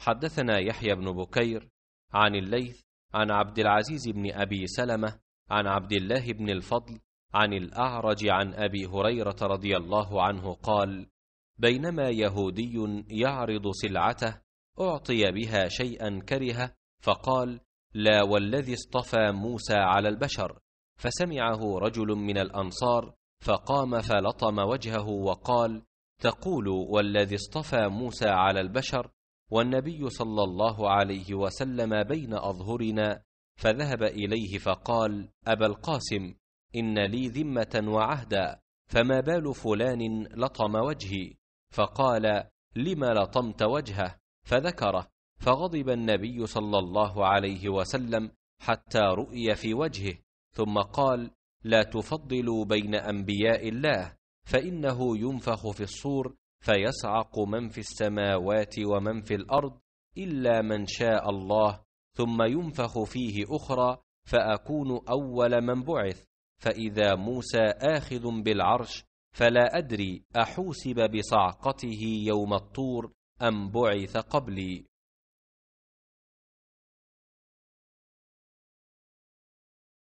حدثنا يحيى بن بكير عن الليث عن عبد العزيز بن ابي سلمه عن عبد الله بن الفضل عن الاعرج عن ابي هريره رضي الله عنه قال بينما يهودي يعرض سلعته اعطي بها شيئا كرهه فقال لا والذي اصطفى موسى على البشر فسمعه رجل من الانصار فقام فلطم وجهه وقال تقول والذي اصطفى موسى على البشر والنبي صلى الله عليه وسلم بين اظهرنا فذهب اليه فقال ابا القاسم ان لي ذمه وعهدا فما بال فلان لطم وجهي فقال لم لطمت وجهه فذكره فغضب النبي صلى الله عليه وسلم حتى رؤي في وجهه ثم قال لا تفضلوا بين انبياء الله فانه ينفخ في الصور فيصعق من في السماوات ومن في الارض الا من شاء الله ثم ينفخ فيه اخرى فاكون اول من بعث فاذا موسى اخذ بالعرش فلا ادري احوسب بصعقته يوم الطور ام بعث قبلي